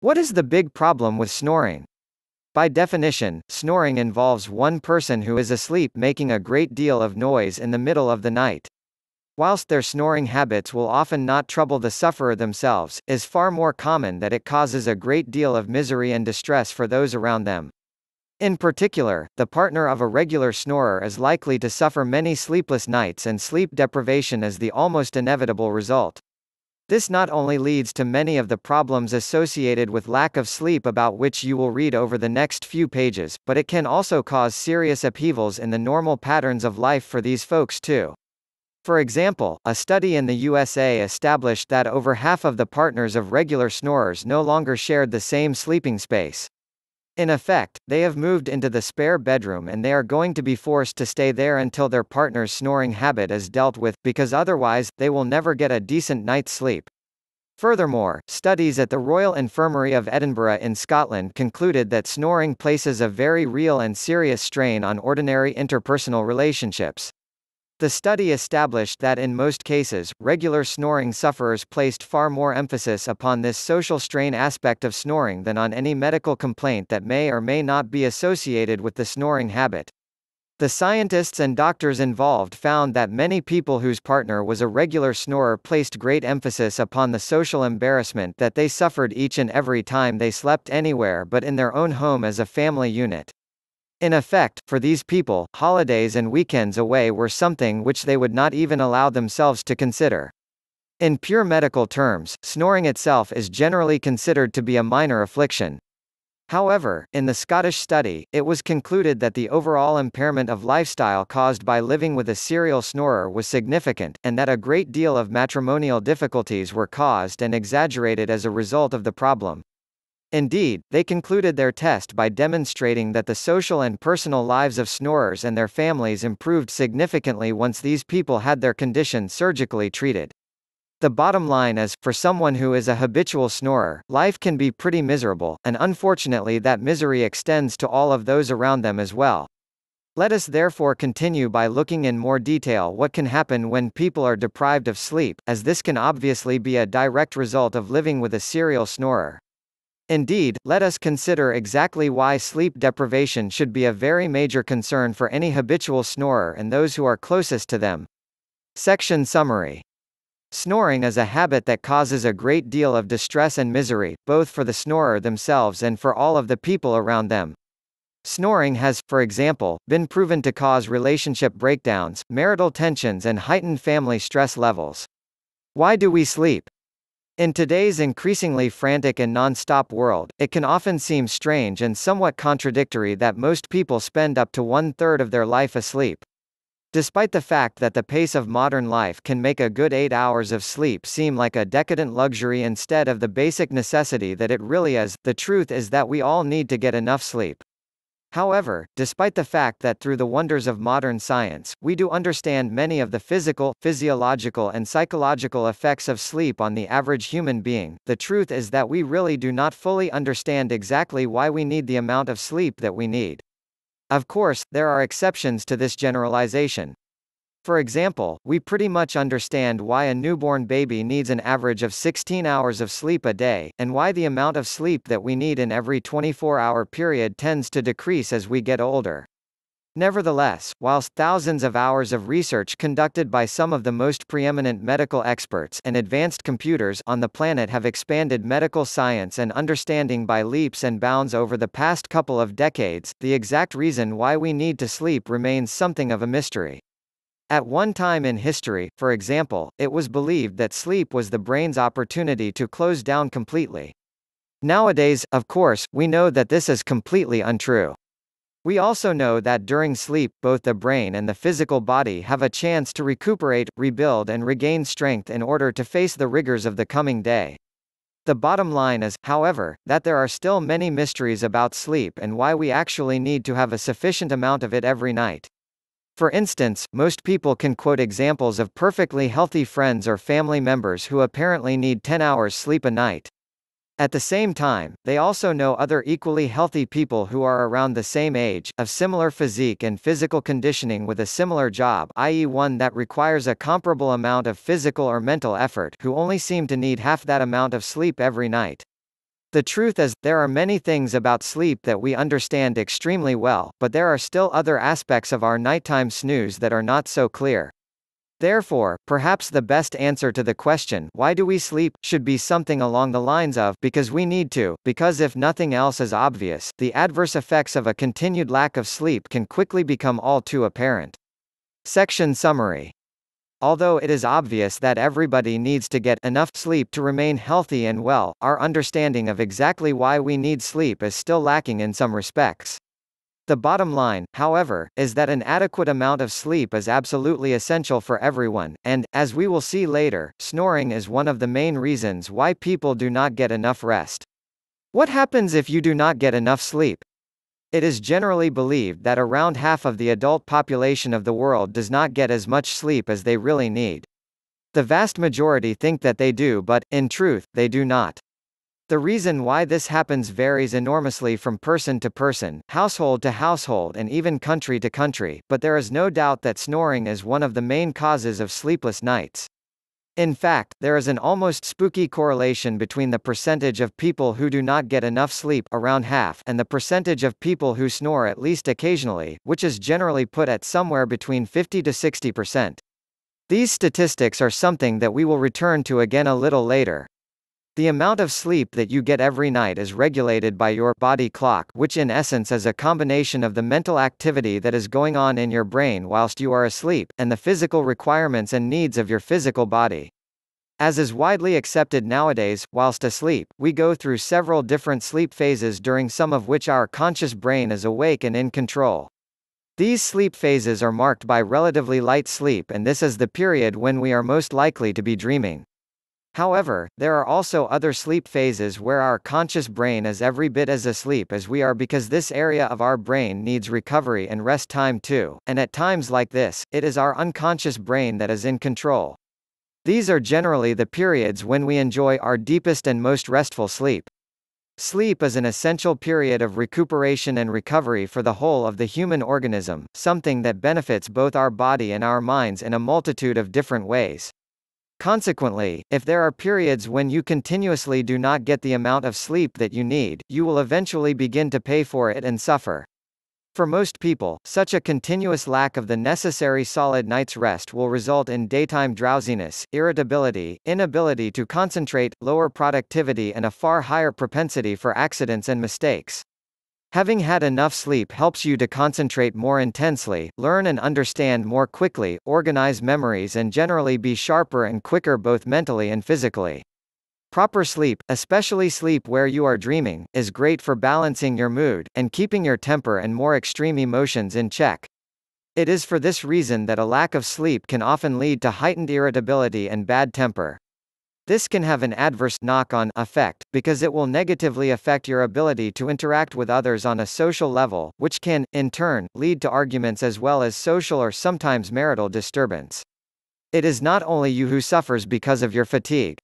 What is the big problem with snoring? By definition, snoring involves one person who is asleep making a great deal of noise in the middle of the night. Whilst their snoring habits will often not trouble the sufferer themselves, is far more common that it causes a great deal of misery and distress for those around them. In particular, the partner of a regular snorer is likely to suffer many sleepless nights and sleep deprivation is the almost inevitable result. This not only leads to many of the problems associated with lack of sleep about which you will read over the next few pages, but it can also cause serious upheavals in the normal patterns of life for these folks too. For example, a study in the USA established that over half of the partners of regular snorers no longer shared the same sleeping space. In effect, they have moved into the spare bedroom and they are going to be forced to stay there until their partner's snoring habit is dealt with, because otherwise, they will never get a decent night's sleep. Furthermore, studies at the Royal Infirmary of Edinburgh in Scotland concluded that snoring places a very real and serious strain on ordinary interpersonal relationships. The study established that in most cases, regular snoring sufferers placed far more emphasis upon this social strain aspect of snoring than on any medical complaint that may or may not be associated with the snoring habit. The scientists and doctors involved found that many people whose partner was a regular snorer placed great emphasis upon the social embarrassment that they suffered each and every time they slept anywhere but in their own home as a family unit. In effect, for these people, holidays and weekends away were something which they would not even allow themselves to consider. In pure medical terms, snoring itself is generally considered to be a minor affliction. However, in the Scottish study, it was concluded that the overall impairment of lifestyle caused by living with a serial snorer was significant, and that a great deal of matrimonial difficulties were caused and exaggerated as a result of the problem. Indeed, they concluded their test by demonstrating that the social and personal lives of snorers and their families improved significantly once these people had their condition surgically treated. The bottom line is, for someone who is a habitual snorer, life can be pretty miserable, and unfortunately that misery extends to all of those around them as well. Let us therefore continue by looking in more detail what can happen when people are deprived of sleep, as this can obviously be a direct result of living with a serial snorer. Indeed, let us consider exactly why sleep deprivation should be a very major concern for any habitual snorer and those who are closest to them. Section Summary Snoring is a habit that causes a great deal of distress and misery, both for the snorer themselves and for all of the people around them. Snoring has, for example, been proven to cause relationship breakdowns, marital tensions and heightened family stress levels. Why do we sleep? In today's increasingly frantic and non-stop world, it can often seem strange and somewhat contradictory that most people spend up to one-third of their life asleep. Despite the fact that the pace of modern life can make a good eight hours of sleep seem like a decadent luxury instead of the basic necessity that it really is, the truth is that we all need to get enough sleep. However, despite the fact that through the wonders of modern science, we do understand many of the physical, physiological and psychological effects of sleep on the average human being, the truth is that we really do not fully understand exactly why we need the amount of sleep that we need. Of course, there are exceptions to this generalization. For example, we pretty much understand why a newborn baby needs an average of 16 hours of sleep a day, and why the amount of sleep that we need in every 24-hour period tends to decrease as we get older. Nevertheless, whilst thousands of hours of research conducted by some of the most preeminent medical experts and advanced computers on the planet have expanded medical science and understanding by leaps and bounds over the past couple of decades, the exact reason why we need to sleep remains something of a mystery. At one time in history, for example, it was believed that sleep was the brain's opportunity to close down completely. Nowadays, of course, we know that this is completely untrue. We also know that during sleep, both the brain and the physical body have a chance to recuperate, rebuild and regain strength in order to face the rigors of the coming day. The bottom line is, however, that there are still many mysteries about sleep and why we actually need to have a sufficient amount of it every night. For instance, most people can quote examples of perfectly healthy friends or family members who apparently need 10 hours sleep a night. At the same time, they also know other equally healthy people who are around the same age, of similar physique and physical conditioning with a similar job i.e. one that requires a comparable amount of physical or mental effort who only seem to need half that amount of sleep every night. The truth is, there are many things about sleep that we understand extremely well, but there are still other aspects of our nighttime snooze that are not so clear. Therefore, perhaps the best answer to the question, why do we sleep, should be something along the lines of, because we need to, because if nothing else is obvious, the adverse effects of a continued lack of sleep can quickly become all too apparent. Section Summary Although it is obvious that everybody needs to get enough sleep to remain healthy and well, our understanding of exactly why we need sleep is still lacking in some respects. The bottom line, however, is that an adequate amount of sleep is absolutely essential for everyone, and, as we will see later, snoring is one of the main reasons why people do not get enough rest. What happens if you do not get enough sleep? It is generally believed that around half of the adult population of the world does not get as much sleep as they really need. The vast majority think that they do but, in truth, they do not. The reason why this happens varies enormously from person to person, household to household and even country to country, but there is no doubt that snoring is one of the main causes of sleepless nights. In fact, there is an almost spooky correlation between the percentage of people who do not get enough sleep around half and the percentage of people who snore at least occasionally, which is generally put at somewhere between 50 to 60%. These statistics are something that we will return to again a little later. The amount of sleep that you get every night is regulated by your body clock, which in essence is a combination of the mental activity that is going on in your brain whilst you are asleep, and the physical requirements and needs of your physical body. As is widely accepted nowadays, whilst asleep, we go through several different sleep phases during some of which our conscious brain is awake and in control. These sleep phases are marked by relatively light sleep and this is the period when we are most likely to be dreaming. However, there are also other sleep phases where our conscious brain is every bit as asleep as we are because this area of our brain needs recovery and rest time too, and at times like this, it is our unconscious brain that is in control. These are generally the periods when we enjoy our deepest and most restful sleep. Sleep is an essential period of recuperation and recovery for the whole of the human organism, something that benefits both our body and our minds in a multitude of different ways. Consequently, if there are periods when you continuously do not get the amount of sleep that you need, you will eventually begin to pay for it and suffer. For most people, such a continuous lack of the necessary solid night's rest will result in daytime drowsiness, irritability, inability to concentrate, lower productivity and a far higher propensity for accidents and mistakes. Having had enough sleep helps you to concentrate more intensely, learn and understand more quickly, organize memories and generally be sharper and quicker both mentally and physically. Proper sleep, especially sleep where you are dreaming, is great for balancing your mood, and keeping your temper and more extreme emotions in check. It is for this reason that a lack of sleep can often lead to heightened irritability and bad temper. This can have an adverse knock-on effect, because it will negatively affect your ability to interact with others on a social level, which can, in turn, lead to arguments as well as social or sometimes marital disturbance. It is not only you who suffers because of your fatigue.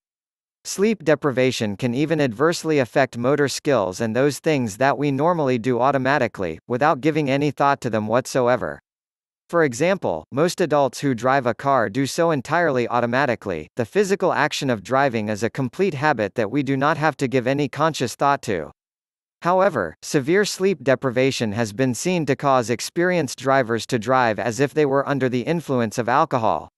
Sleep deprivation can even adversely affect motor skills and those things that we normally do automatically, without giving any thought to them whatsoever. For example, most adults who drive a car do so entirely automatically. The physical action of driving is a complete habit that we do not have to give any conscious thought to. However, severe sleep deprivation has been seen to cause experienced drivers to drive as if they were under the influence of alcohol.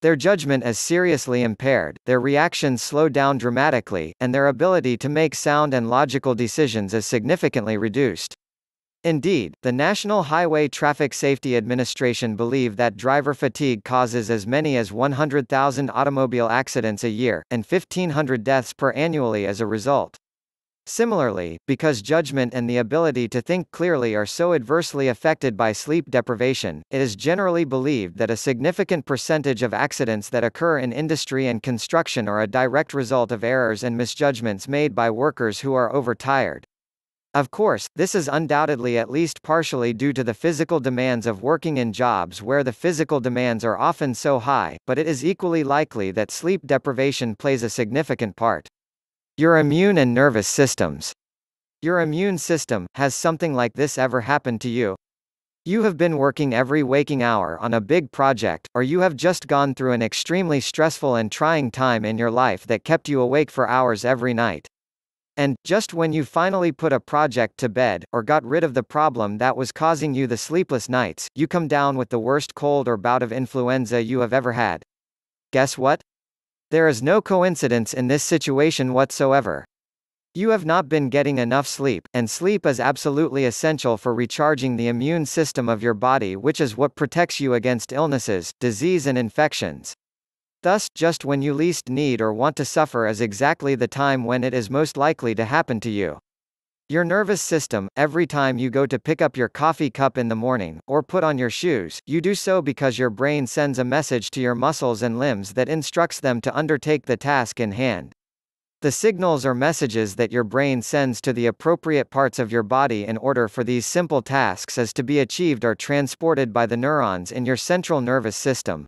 Their judgment is seriously impaired, their reactions slow down dramatically, and their ability to make sound and logical decisions is significantly reduced. Indeed, the National Highway Traffic Safety Administration believe that driver fatigue causes as many as 100,000 automobile accidents a year, and 1,500 deaths per annually as a result. Similarly, because judgment and the ability to think clearly are so adversely affected by sleep deprivation, it is generally believed that a significant percentage of accidents that occur in industry and construction are a direct result of errors and misjudgments made by workers who are overtired. Of course, this is undoubtedly at least partially due to the physical demands of working in jobs where the physical demands are often so high, but it is equally likely that sleep deprivation plays a significant part. Your immune and nervous systems. Your immune system, has something like this ever happened to you? You have been working every waking hour on a big project, or you have just gone through an extremely stressful and trying time in your life that kept you awake for hours every night. And, just when you finally put a project to bed, or got rid of the problem that was causing you the sleepless nights, you come down with the worst cold or bout of influenza you have ever had. Guess what? There is no coincidence in this situation whatsoever. You have not been getting enough sleep, and sleep is absolutely essential for recharging the immune system of your body, which is what protects you against illnesses, disease, and infections. Thus, just when you least need or want to suffer is exactly the time when it is most likely to happen to you. Your nervous system, every time you go to pick up your coffee cup in the morning, or put on your shoes, you do so because your brain sends a message to your muscles and limbs that instructs them to undertake the task in hand. The signals or messages that your brain sends to the appropriate parts of your body in order for these simple tasks as to be achieved are transported by the neurons in your central nervous system.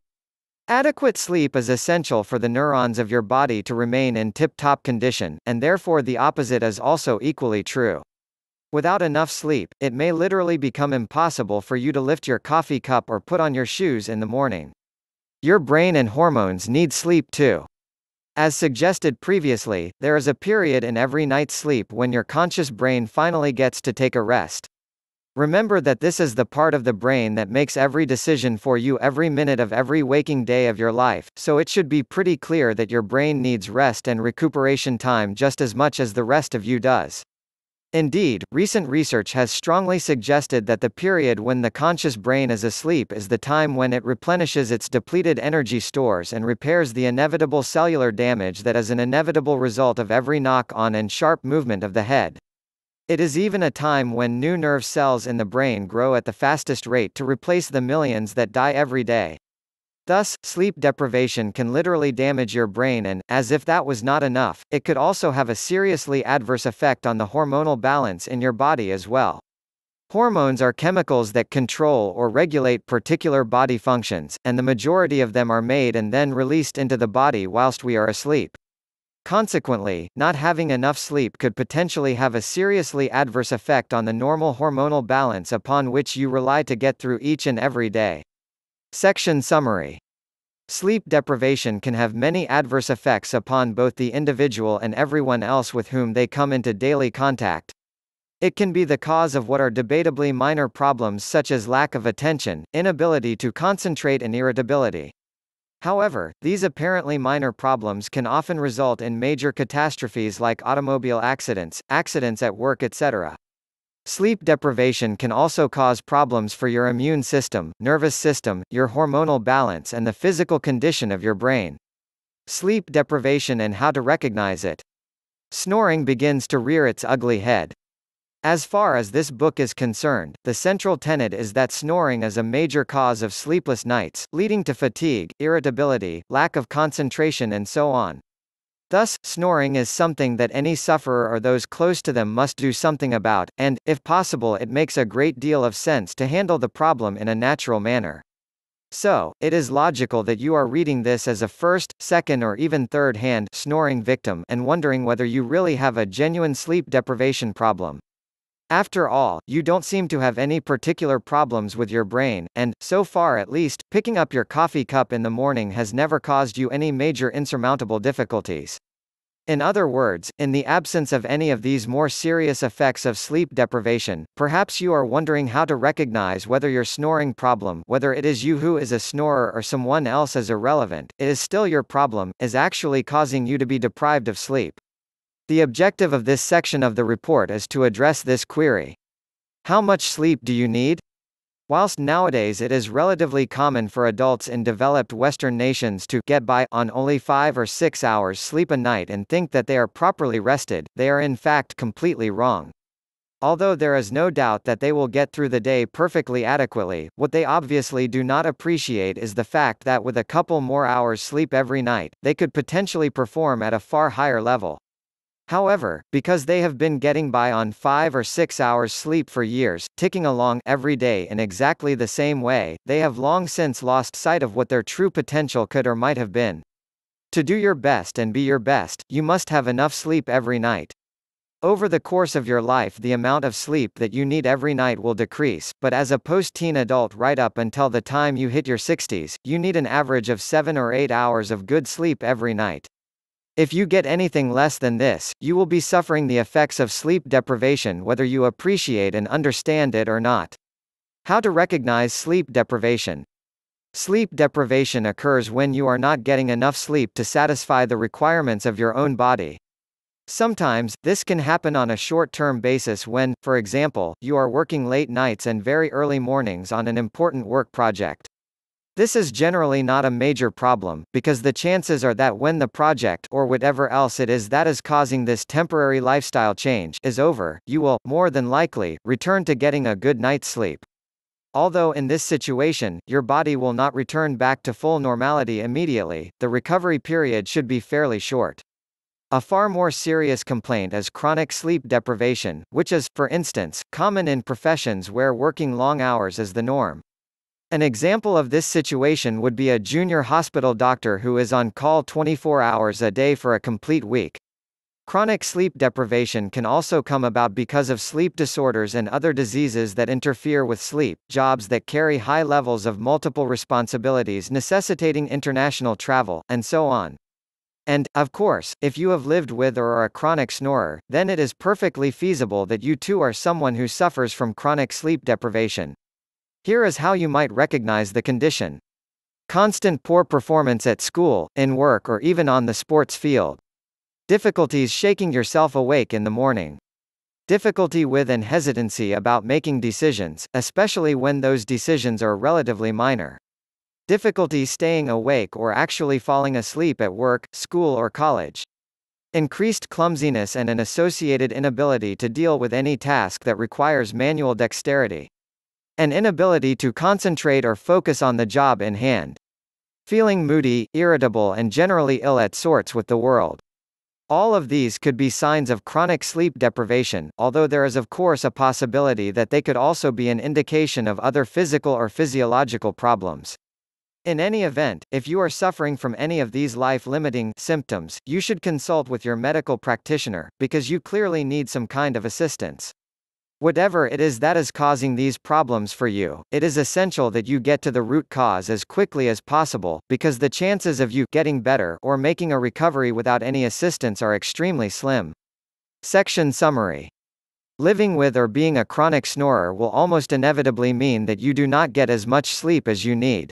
Adequate sleep is essential for the neurons of your body to remain in tip-top condition, and therefore the opposite is also equally true. Without enough sleep, it may literally become impossible for you to lift your coffee cup or put on your shoes in the morning. Your brain and hormones need sleep too. As suggested previously, there is a period in every night's sleep when your conscious brain finally gets to take a rest. Remember that this is the part of the brain that makes every decision for you every minute of every waking day of your life, so it should be pretty clear that your brain needs rest and recuperation time just as much as the rest of you does. Indeed, recent research has strongly suggested that the period when the conscious brain is asleep is the time when it replenishes its depleted energy stores and repairs the inevitable cellular damage that is an inevitable result of every knock on and sharp movement of the head. It is even a time when new nerve cells in the brain grow at the fastest rate to replace the millions that die every day. Thus, sleep deprivation can literally damage your brain and, as if that was not enough, it could also have a seriously adverse effect on the hormonal balance in your body as well. Hormones are chemicals that control or regulate particular body functions, and the majority of them are made and then released into the body whilst we are asleep. Consequently, not having enough sleep could potentially have a seriously adverse effect on the normal hormonal balance upon which you rely to get through each and every day. Section Summary Sleep deprivation can have many adverse effects upon both the individual and everyone else with whom they come into daily contact. It can be the cause of what are debatably minor problems such as lack of attention, inability to concentrate and irritability. However, these apparently minor problems can often result in major catastrophes like automobile accidents, accidents at work etc. Sleep deprivation can also cause problems for your immune system, nervous system, your hormonal balance and the physical condition of your brain. Sleep deprivation and how to recognize it. Snoring begins to rear its ugly head. As far as this book is concerned, the central tenet is that snoring is a major cause of sleepless nights, leading to fatigue, irritability, lack of concentration and so on. Thus, snoring is something that any sufferer or those close to them must do something about, and, if possible it makes a great deal of sense to handle the problem in a natural manner. So, it is logical that you are reading this as a first, second or even third hand snoring victim and wondering whether you really have a genuine sleep deprivation problem. After all, you don't seem to have any particular problems with your brain, and, so far at least, picking up your coffee cup in the morning has never caused you any major insurmountable difficulties. In other words, in the absence of any of these more serious effects of sleep deprivation, perhaps you are wondering how to recognize whether your snoring problem, whether it is you who is a snorer or someone else is irrelevant, it is still your problem, is actually causing you to be deprived of sleep. The objective of this section of the report is to address this query. How much sleep do you need? Whilst nowadays it is relatively common for adults in developed Western nations to get by on only 5 or 6 hours sleep a night and think that they are properly rested, they are in fact completely wrong. Although there is no doubt that they will get through the day perfectly adequately, what they obviously do not appreciate is the fact that with a couple more hours sleep every night, they could potentially perform at a far higher level. However, because they have been getting by on 5 or 6 hours sleep for years, ticking along every day in exactly the same way, they have long since lost sight of what their true potential could or might have been. To do your best and be your best, you must have enough sleep every night. Over the course of your life the amount of sleep that you need every night will decrease, but as a post-teen adult right up until the time you hit your 60s, you need an average of 7 or 8 hours of good sleep every night. If you get anything less than this, you will be suffering the effects of sleep deprivation whether you appreciate and understand it or not. How to recognize sleep deprivation. Sleep deprivation occurs when you are not getting enough sleep to satisfy the requirements of your own body. Sometimes, this can happen on a short-term basis when, for example, you are working late nights and very early mornings on an important work project. This is generally not a major problem, because the chances are that when the project or whatever else it is that is causing this temporary lifestyle change is over, you will, more than likely, return to getting a good night's sleep. Although in this situation, your body will not return back to full normality immediately, the recovery period should be fairly short. A far more serious complaint is chronic sleep deprivation, which is, for instance, common in professions where working long hours is the norm. An example of this situation would be a junior hospital doctor who is on call 24 hours a day for a complete week. Chronic sleep deprivation can also come about because of sleep disorders and other diseases that interfere with sleep, jobs that carry high levels of multiple responsibilities necessitating international travel, and so on. And, of course, if you have lived with or are a chronic snorer, then it is perfectly feasible that you too are someone who suffers from chronic sleep deprivation. Here is how you might recognize the condition. Constant poor performance at school, in work or even on the sports field. Difficulties shaking yourself awake in the morning. Difficulty with and hesitancy about making decisions, especially when those decisions are relatively minor. Difficulty staying awake or actually falling asleep at work, school or college. Increased clumsiness and an associated inability to deal with any task that requires manual dexterity an inability to concentrate or focus on the job in hand. Feeling moody, irritable and generally ill at sorts with the world. All of these could be signs of chronic sleep deprivation, although there is of course a possibility that they could also be an indication of other physical or physiological problems. In any event, if you are suffering from any of these life-limiting symptoms, you should consult with your medical practitioner, because you clearly need some kind of assistance. Whatever it is that is causing these problems for you, it is essential that you get to the root cause as quickly as possible, because the chances of you getting better or making a recovery without any assistance are extremely slim. Section Summary Living with or being a chronic snorer will almost inevitably mean that you do not get as much sleep as you need.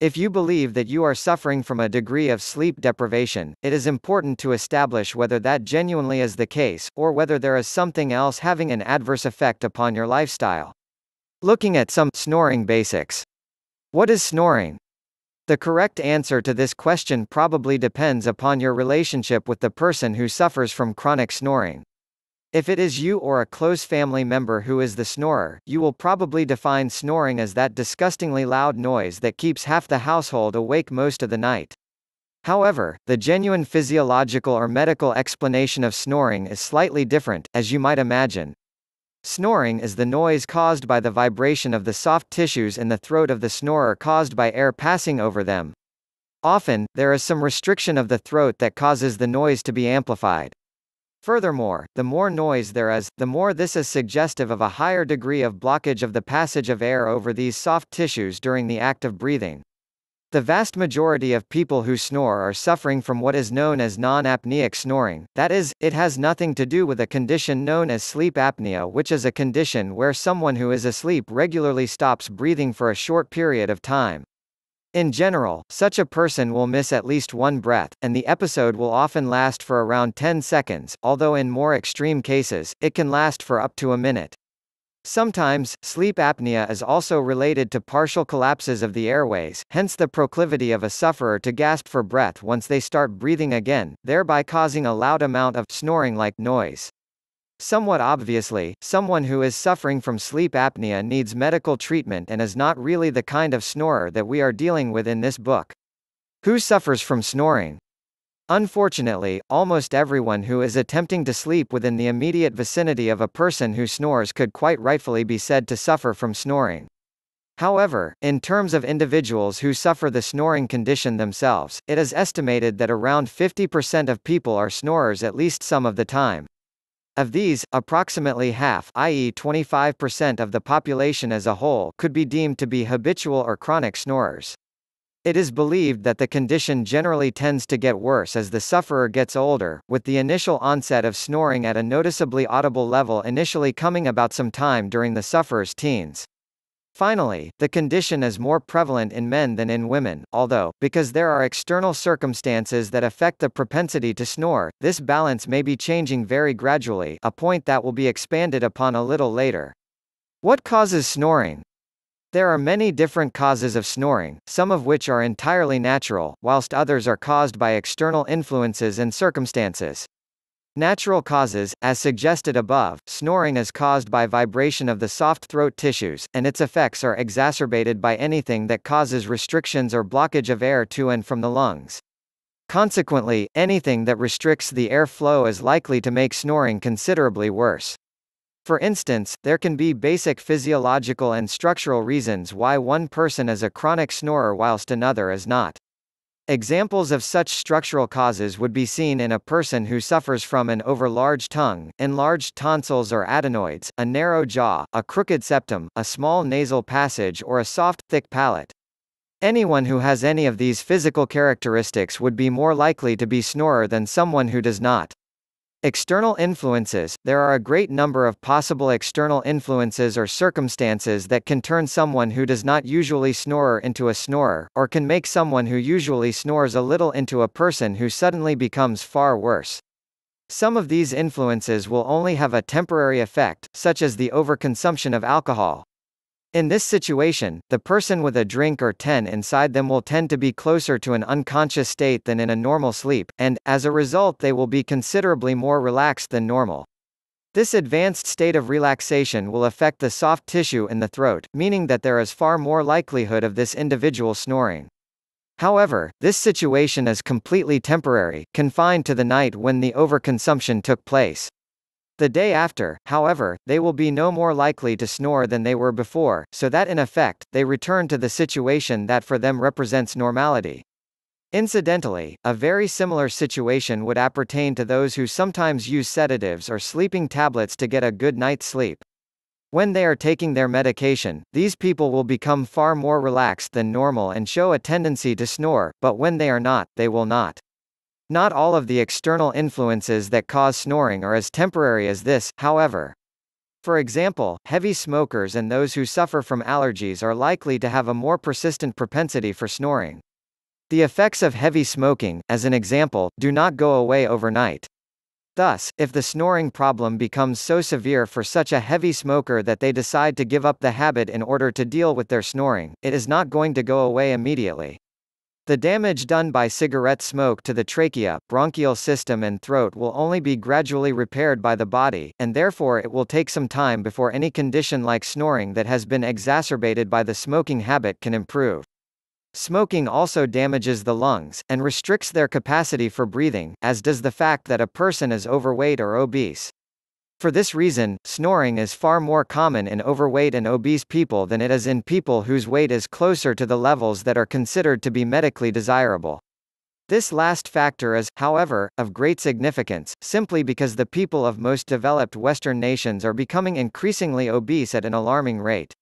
If you believe that you are suffering from a degree of sleep deprivation, it is important to establish whether that genuinely is the case, or whether there is something else having an adverse effect upon your lifestyle. Looking at some snoring basics. What is snoring? The correct answer to this question probably depends upon your relationship with the person who suffers from chronic snoring. If it is you or a close family member who is the snorer, you will probably define snoring as that disgustingly loud noise that keeps half the household awake most of the night. However, the genuine physiological or medical explanation of snoring is slightly different, as you might imagine. Snoring is the noise caused by the vibration of the soft tissues in the throat of the snorer caused by air passing over them. Often, there is some restriction of the throat that causes the noise to be amplified. Furthermore, the more noise there is, the more this is suggestive of a higher degree of blockage of the passage of air over these soft tissues during the act of breathing. The vast majority of people who snore are suffering from what is known as non-apneic snoring, that is, it has nothing to do with a condition known as sleep apnea which is a condition where someone who is asleep regularly stops breathing for a short period of time. In general, such a person will miss at least one breath, and the episode will often last for around 10 seconds, although in more extreme cases, it can last for up to a minute. Sometimes, sleep apnea is also related to partial collapses of the airways, hence the proclivity of a sufferer to gasp for breath once they start breathing again, thereby causing a loud amount of snoring-like noise. Somewhat obviously, someone who is suffering from sleep apnea needs medical treatment and is not really the kind of snorer that we are dealing with in this book. Who suffers from snoring? Unfortunately, almost everyone who is attempting to sleep within the immediate vicinity of a person who snores could quite rightfully be said to suffer from snoring. However, in terms of individuals who suffer the snoring condition themselves, it is estimated that around 50% of people are snorers at least some of the time. Of these, approximately half i.e. 25% of the population as a whole could be deemed to be habitual or chronic snorers. It is believed that the condition generally tends to get worse as the sufferer gets older, with the initial onset of snoring at a noticeably audible level initially coming about some time during the sufferer's teens. Finally, the condition is more prevalent in men than in women, although, because there are external circumstances that affect the propensity to snore, this balance may be changing very gradually, a point that will be expanded upon a little later. What causes snoring? There are many different causes of snoring, some of which are entirely natural, whilst others are caused by external influences and circumstances. Natural causes, as suggested above, snoring is caused by vibration of the soft throat tissues, and its effects are exacerbated by anything that causes restrictions or blockage of air to and from the lungs. Consequently, anything that restricts the air flow is likely to make snoring considerably worse. For instance, there can be basic physiological and structural reasons why one person is a chronic snorer whilst another is not. Examples of such structural causes would be seen in a person who suffers from an overlarge tongue, enlarged tonsils or adenoids, a narrow jaw, a crooked septum, a small nasal passage or a soft, thick palate. Anyone who has any of these physical characteristics would be more likely to be snorer than someone who does not. External influences There are a great number of possible external influences or circumstances that can turn someone who does not usually snore into a snorer, or can make someone who usually snores a little into a person who suddenly becomes far worse. Some of these influences will only have a temporary effect, such as the overconsumption of alcohol, in this situation, the person with a drink or 10 inside them will tend to be closer to an unconscious state than in a normal sleep, and, as a result they will be considerably more relaxed than normal. This advanced state of relaxation will affect the soft tissue in the throat, meaning that there is far more likelihood of this individual snoring. However, this situation is completely temporary, confined to the night when the overconsumption took place. The day after, however, they will be no more likely to snore than they were before, so that in effect, they return to the situation that for them represents normality. Incidentally, a very similar situation would appertain to those who sometimes use sedatives or sleeping tablets to get a good night's sleep. When they are taking their medication, these people will become far more relaxed than normal and show a tendency to snore, but when they are not, they will not. Not all of the external influences that cause snoring are as temporary as this, however. For example, heavy smokers and those who suffer from allergies are likely to have a more persistent propensity for snoring. The effects of heavy smoking, as an example, do not go away overnight. Thus, if the snoring problem becomes so severe for such a heavy smoker that they decide to give up the habit in order to deal with their snoring, it is not going to go away immediately. The damage done by cigarette smoke to the trachea, bronchial system and throat will only be gradually repaired by the body, and therefore it will take some time before any condition like snoring that has been exacerbated by the smoking habit can improve. Smoking also damages the lungs, and restricts their capacity for breathing, as does the fact that a person is overweight or obese. For this reason, snoring is far more common in overweight and obese people than it is in people whose weight is closer to the levels that are considered to be medically desirable. This last factor is, however, of great significance, simply because the people of most developed Western nations are becoming increasingly obese at an alarming rate.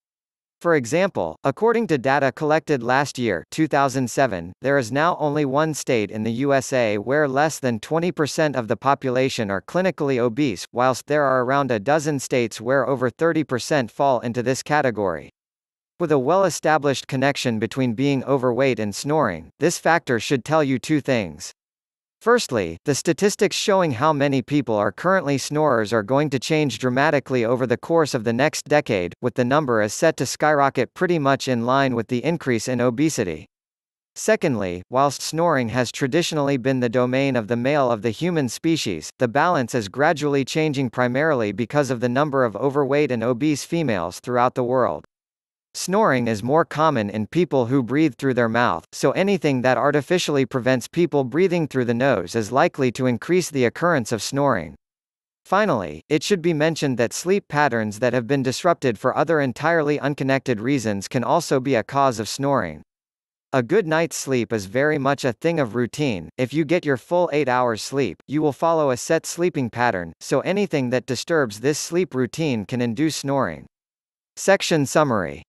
For example, according to data collected last year 2007, there is now only one state in the USA where less than 20% of the population are clinically obese, whilst there are around a dozen states where over 30% fall into this category. With a well-established connection between being overweight and snoring, this factor should tell you two things. Firstly, the statistics showing how many people are currently snorers are going to change dramatically over the course of the next decade, with the number is set to skyrocket pretty much in line with the increase in obesity. Secondly, whilst snoring has traditionally been the domain of the male of the human species, the balance is gradually changing primarily because of the number of overweight and obese females throughout the world. Snoring is more common in people who breathe through their mouth, so anything that artificially prevents people breathing through the nose is likely to increase the occurrence of snoring. Finally, it should be mentioned that sleep patterns that have been disrupted for other entirely unconnected reasons can also be a cause of snoring. A good night's sleep is very much a thing of routine. If you get your full 8 hours sleep, you will follow a set sleeping pattern, so anything that disturbs this sleep routine can induce snoring. Section Summary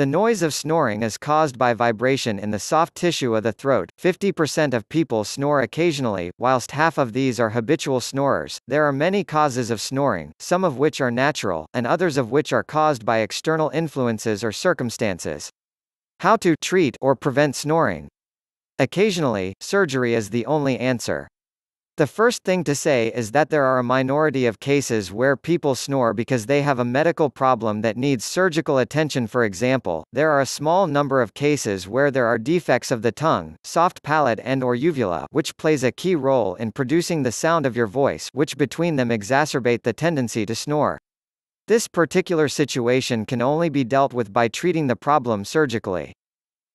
the noise of snoring is caused by vibration in the soft tissue of the throat. 50% of people snore occasionally, whilst half of these are habitual snorers. There are many causes of snoring, some of which are natural, and others of which are caused by external influences or circumstances. How to treat or prevent snoring? Occasionally, surgery is the only answer. The first thing to say is that there are a minority of cases where people snore because they have a medical problem that needs surgical attention for example, there are a small number of cases where there are defects of the tongue, soft palate and or uvula which plays a key role in producing the sound of your voice which between them exacerbate the tendency to snore. This particular situation can only be dealt with by treating the problem surgically.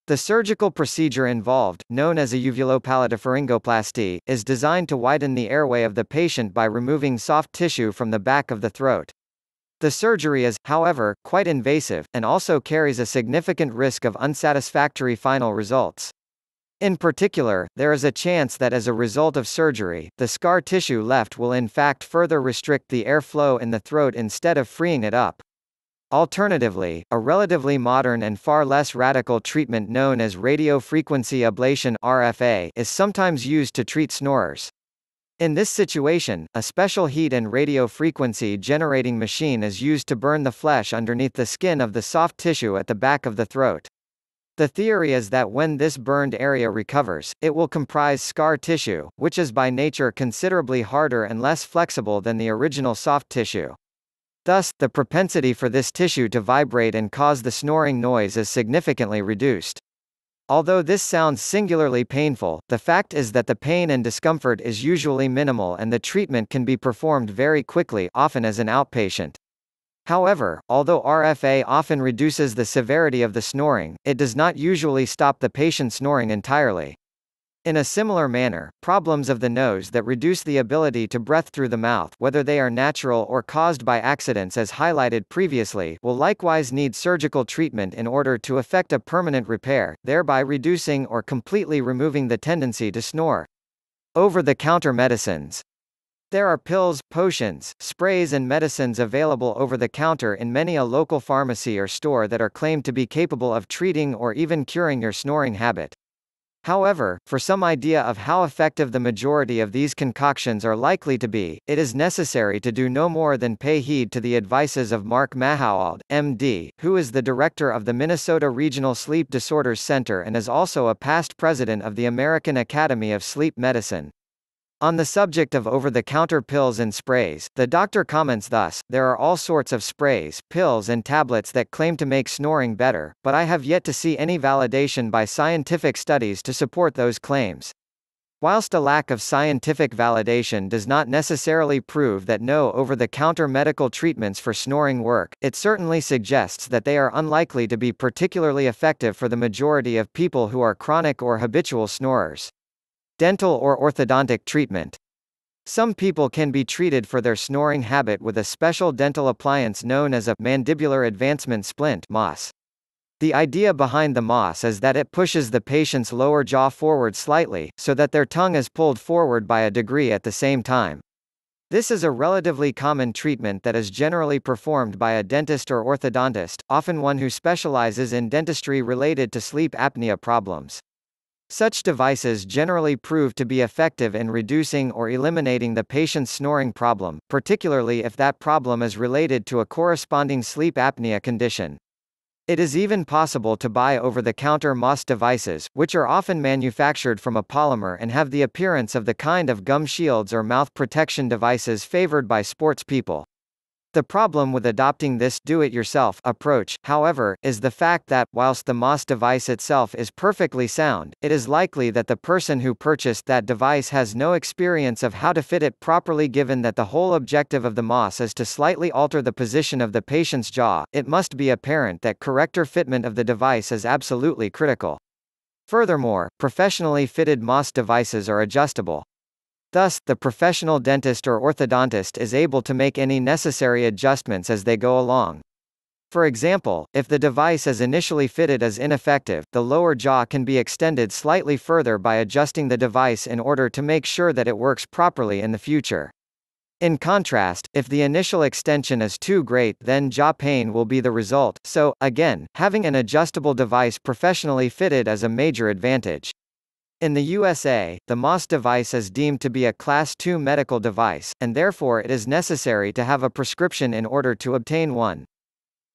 The surgical procedure involved, known as a uvulopalatopharyngoplasty, is designed to widen the airway of the patient by removing soft tissue from the back of the throat. The surgery is, however, quite invasive, and also carries a significant risk of unsatisfactory final results. In particular, there is a chance that as a result of surgery, the scar tissue left will in fact further restrict the airflow in the throat instead of freeing it up. Alternatively, a relatively modern and far less radical treatment known as radiofrequency ablation RFA is sometimes used to treat snorers. In this situation, a special heat and radiofrequency generating machine is used to burn the flesh underneath the skin of the soft tissue at the back of the throat. The theory is that when this burned area recovers, it will comprise scar tissue, which is by nature considerably harder and less flexible than the original soft tissue. Thus, the propensity for this tissue to vibrate and cause the snoring noise is significantly reduced. Although this sounds singularly painful, the fact is that the pain and discomfort is usually minimal and the treatment can be performed very quickly often as an outpatient. However, although RFA often reduces the severity of the snoring, it does not usually stop the patient snoring entirely. In a similar manner, problems of the nose that reduce the ability to breathe through the mouth whether they are natural or caused by accidents as highlighted previously will likewise need surgical treatment in order to effect a permanent repair, thereby reducing or completely removing the tendency to snore. Over-the-counter medicines there are pills, potions, sprays and medicines available over the counter in many a local pharmacy or store that are claimed to be capable of treating or even curing your snoring habit. However, for some idea of how effective the majority of these concoctions are likely to be, it is necessary to do no more than pay heed to the advices of Mark Mahowald, MD, who is the director of the Minnesota Regional Sleep Disorders Center and is also a past president of the American Academy of Sleep Medicine. On the subject of over-the-counter pills and sprays, the doctor comments thus, there are all sorts of sprays, pills and tablets that claim to make snoring better, but I have yet to see any validation by scientific studies to support those claims. Whilst a lack of scientific validation does not necessarily prove that no over-the-counter medical treatments for snoring work, it certainly suggests that they are unlikely to be particularly effective for the majority of people who are chronic or habitual snorers. Dental or orthodontic treatment. Some people can be treated for their snoring habit with a special dental appliance known as a mandibular advancement splint MOS. The idea behind the MOS is that it pushes the patient's lower jaw forward slightly, so that their tongue is pulled forward by a degree at the same time. This is a relatively common treatment that is generally performed by a dentist or orthodontist, often one who specializes in dentistry related to sleep apnea problems. Such devices generally prove to be effective in reducing or eliminating the patient's snoring problem, particularly if that problem is related to a corresponding sleep apnea condition. It is even possible to buy over-the-counter MOS devices, which are often manufactured from a polymer and have the appearance of the kind of gum shields or mouth protection devices favored by sports people. The problem with adopting this do-it-yourself approach, however, is the fact that, whilst the MOS device itself is perfectly sound, it is likely that the person who purchased that device has no experience of how to fit it properly given that the whole objective of the MOS is to slightly alter the position of the patient's jaw, it must be apparent that corrector fitment of the device is absolutely critical. Furthermore, professionally fitted MOS devices are adjustable. Thus, the professional dentist or orthodontist is able to make any necessary adjustments as they go along. For example, if the device as initially fitted is ineffective, the lower jaw can be extended slightly further by adjusting the device in order to make sure that it works properly in the future. In contrast, if the initial extension is too great then jaw pain will be the result, so, again, having an adjustable device professionally fitted is a major advantage. In the USA, the MOS device is deemed to be a Class II medical device, and therefore it is necessary to have a prescription in order to obtain one.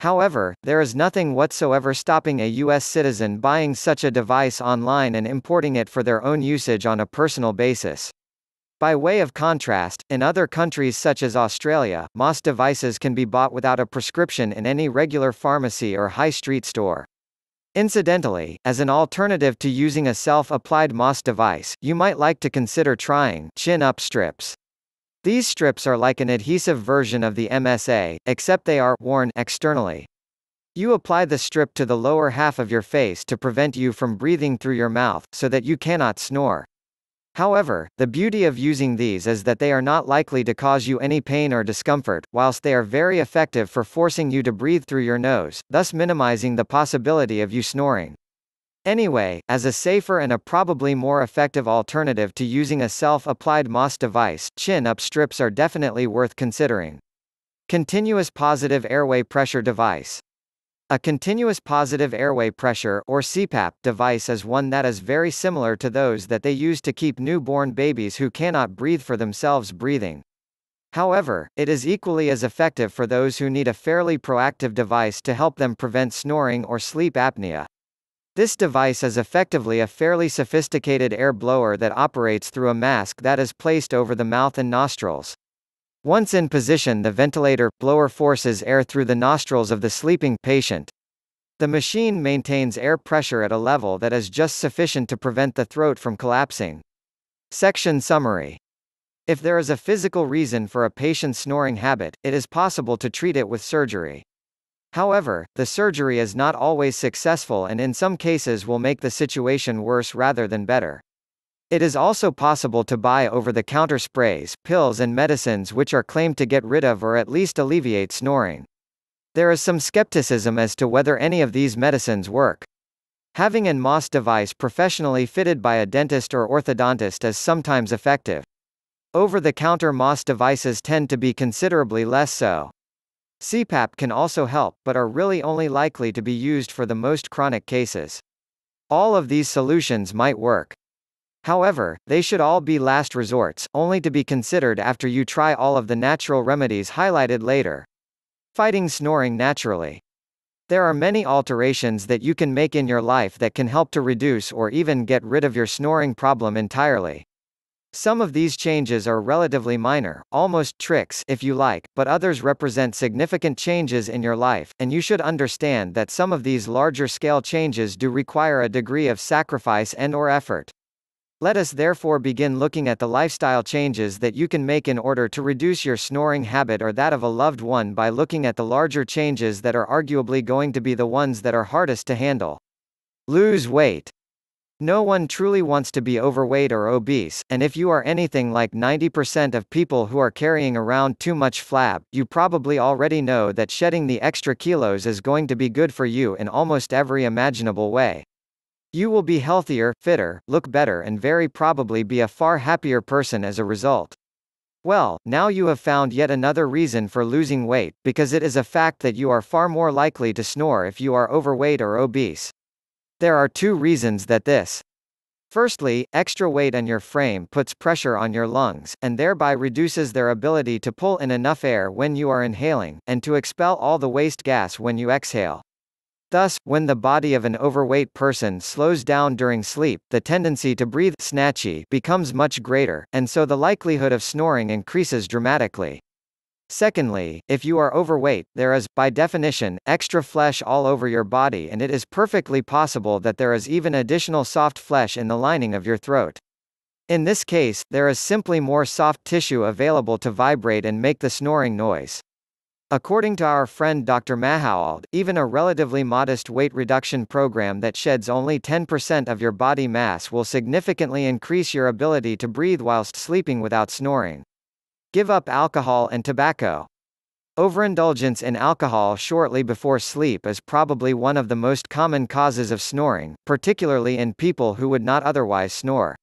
However, there is nothing whatsoever stopping a U.S. citizen buying such a device online and importing it for their own usage on a personal basis. By way of contrast, in other countries such as Australia, MOS devices can be bought without a prescription in any regular pharmacy or high street store. Incidentally, as an alternative to using a self-applied moss device, you might like to consider trying chin-up strips. These strips are like an adhesive version of the MSA, except they are worn externally. You apply the strip to the lower half of your face to prevent you from breathing through your mouth, so that you cannot snore. However, the beauty of using these is that they are not likely to cause you any pain or discomfort, whilst they are very effective for forcing you to breathe through your nose, thus minimizing the possibility of you snoring. Anyway, as a safer and a probably more effective alternative to using a self-applied MOS device, chin-up strips are definitely worth considering. Continuous positive airway pressure device. A continuous positive airway pressure or CPAP device is one that is very similar to those that they use to keep newborn babies who cannot breathe for themselves breathing. However, it is equally as effective for those who need a fairly proactive device to help them prevent snoring or sleep apnea. This device is effectively a fairly sophisticated air blower that operates through a mask that is placed over the mouth and nostrils. Once in position the ventilator blower forces air through the nostrils of the sleeping patient. The machine maintains air pressure at a level that is just sufficient to prevent the throat from collapsing. Section summary. If there is a physical reason for a patient's snoring habit, it is possible to treat it with surgery. However, the surgery is not always successful and in some cases will make the situation worse rather than better. It is also possible to buy over-the-counter sprays, pills and medicines which are claimed to get rid of or at least alleviate snoring. There is some skepticism as to whether any of these medicines work. Having an MOS device professionally fitted by a dentist or orthodontist is sometimes effective. Over-the-counter MOS devices tend to be considerably less so. CPAP can also help, but are really only likely to be used for the most chronic cases. All of these solutions might work. However, they should all be last resorts, only to be considered after you try all of the natural remedies highlighted later. Fighting snoring naturally. There are many alterations that you can make in your life that can help to reduce or even get rid of your snoring problem entirely. Some of these changes are relatively minor, almost tricks if you like, but others represent significant changes in your life, and you should understand that some of these larger scale changes do require a degree of sacrifice and or effort. Let us therefore begin looking at the lifestyle changes that you can make in order to reduce your snoring habit or that of a loved one by looking at the larger changes that are arguably going to be the ones that are hardest to handle. Lose weight. No one truly wants to be overweight or obese, and if you are anything like 90% of people who are carrying around too much flab, you probably already know that shedding the extra kilos is going to be good for you in almost every imaginable way. You will be healthier, fitter, look better and very probably be a far happier person as a result. Well, now you have found yet another reason for losing weight, because it is a fact that you are far more likely to snore if you are overweight or obese. There are two reasons that this. Firstly, extra weight on your frame puts pressure on your lungs, and thereby reduces their ability to pull in enough air when you are inhaling, and to expel all the waste gas when you exhale. Thus, when the body of an overweight person slows down during sleep, the tendency to breathe snatchy becomes much greater, and so the likelihood of snoring increases dramatically. Secondly, if you are overweight, there is, by definition, extra flesh all over your body and it is perfectly possible that there is even additional soft flesh in the lining of your throat. In this case, there is simply more soft tissue available to vibrate and make the snoring noise. According to our friend Dr. Mahaald, even a relatively modest weight reduction program that sheds only 10% of your body mass will significantly increase your ability to breathe whilst sleeping without snoring. Give up alcohol and tobacco. Overindulgence in alcohol shortly before sleep is probably one of the most common causes of snoring, particularly in people who would not otherwise snore.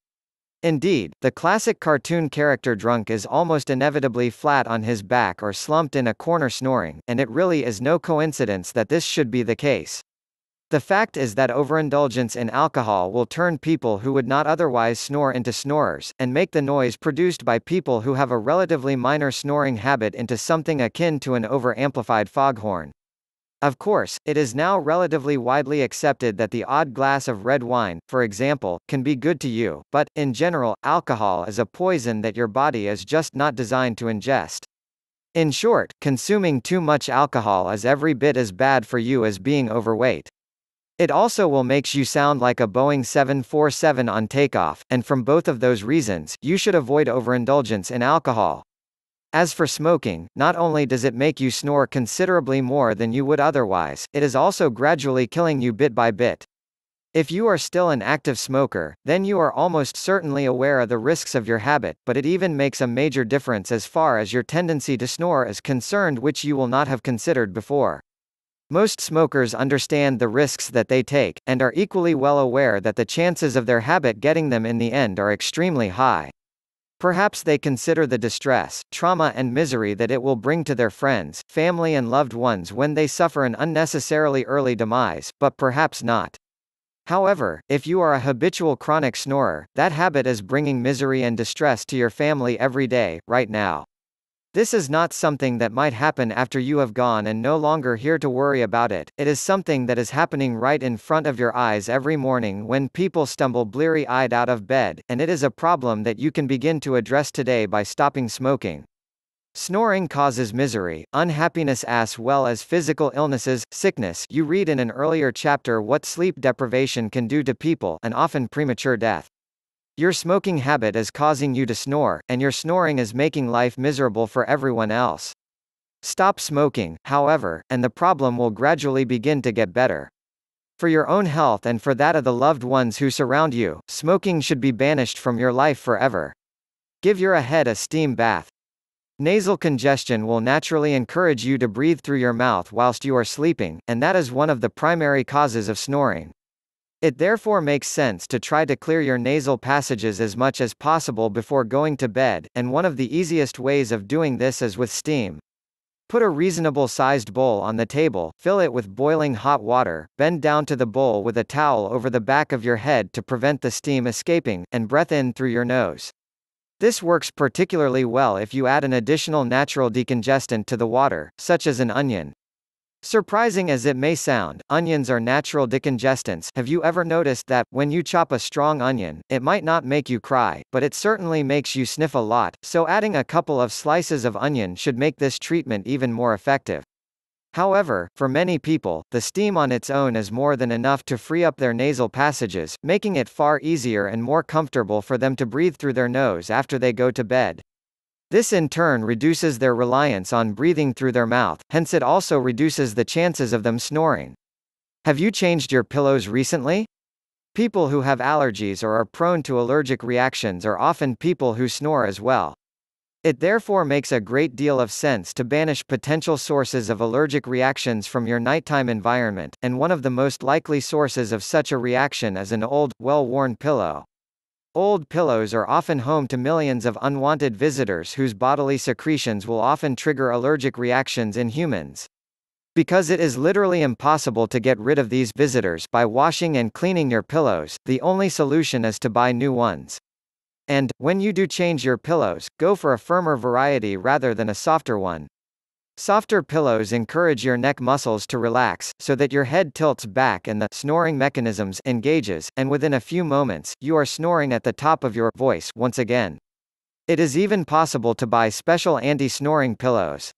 Indeed, the classic cartoon character drunk is almost inevitably flat on his back or slumped in a corner snoring, and it really is no coincidence that this should be the case. The fact is that overindulgence in alcohol will turn people who would not otherwise snore into snorers, and make the noise produced by people who have a relatively minor snoring habit into something akin to an overamplified foghorn. Of course, it is now relatively widely accepted that the odd glass of red wine, for example, can be good to you, but, in general, alcohol is a poison that your body is just not designed to ingest. In short, consuming too much alcohol is every bit as bad for you as being overweight. It also will makes you sound like a Boeing 747 on takeoff, and from both of those reasons, you should avoid overindulgence in alcohol. As for smoking, not only does it make you snore considerably more than you would otherwise, it is also gradually killing you bit by bit. If you are still an active smoker, then you are almost certainly aware of the risks of your habit, but it even makes a major difference as far as your tendency to snore is concerned which you will not have considered before. Most smokers understand the risks that they take, and are equally well aware that the chances of their habit getting them in the end are extremely high. Perhaps they consider the distress, trauma and misery that it will bring to their friends, family and loved ones when they suffer an unnecessarily early demise, but perhaps not. However, if you are a habitual chronic snorer, that habit is bringing misery and distress to your family every day, right now. This is not something that might happen after you have gone and no longer here to worry about it, it is something that is happening right in front of your eyes every morning when people stumble bleary eyed out of bed, and it is a problem that you can begin to address today by stopping smoking. Snoring causes misery, unhappiness as well as physical illnesses, sickness you read in an earlier chapter what sleep deprivation can do to people and often premature death. Your smoking habit is causing you to snore, and your snoring is making life miserable for everyone else. Stop smoking, however, and the problem will gradually begin to get better. For your own health and for that of the loved ones who surround you, smoking should be banished from your life forever. Give your head a steam bath. Nasal congestion will naturally encourage you to breathe through your mouth whilst you are sleeping, and that is one of the primary causes of snoring. It therefore makes sense to try to clear your nasal passages as much as possible before going to bed, and one of the easiest ways of doing this is with steam. Put a reasonable sized bowl on the table, fill it with boiling hot water, bend down to the bowl with a towel over the back of your head to prevent the steam escaping, and breath in through your nose. This works particularly well if you add an additional natural decongestant to the water, such as an onion. Surprising as it may sound, onions are natural decongestants. Have you ever noticed that, when you chop a strong onion, it might not make you cry, but it certainly makes you sniff a lot, so adding a couple of slices of onion should make this treatment even more effective. However, for many people, the steam on its own is more than enough to free up their nasal passages, making it far easier and more comfortable for them to breathe through their nose after they go to bed. This in turn reduces their reliance on breathing through their mouth, hence it also reduces the chances of them snoring. Have you changed your pillows recently? People who have allergies or are prone to allergic reactions are often people who snore as well. It therefore makes a great deal of sense to banish potential sources of allergic reactions from your nighttime environment, and one of the most likely sources of such a reaction is an old, well-worn pillow. Old pillows are often home to millions of unwanted visitors whose bodily secretions will often trigger allergic reactions in humans. Because it is literally impossible to get rid of these visitors by washing and cleaning your pillows, the only solution is to buy new ones. And, when you do change your pillows, go for a firmer variety rather than a softer one. Softer pillows encourage your neck muscles to relax, so that your head tilts back and the snoring mechanisms engages, and within a few moments, you are snoring at the top of your voice once again. It is even possible to buy special anti-snoring pillows.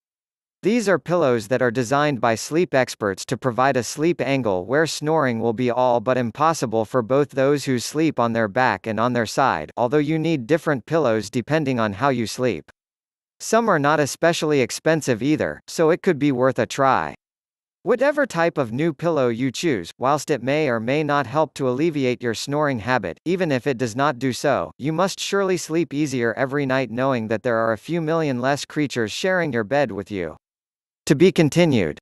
These are pillows that are designed by sleep experts to provide a sleep angle where snoring will be all but impossible for both those who sleep on their back and on their side, although you need different pillows depending on how you sleep. Some are not especially expensive either, so it could be worth a try. Whatever type of new pillow you choose, whilst it may or may not help to alleviate your snoring habit, even if it does not do so, you must surely sleep easier every night knowing that there are a few million less creatures sharing your bed with you. To be continued.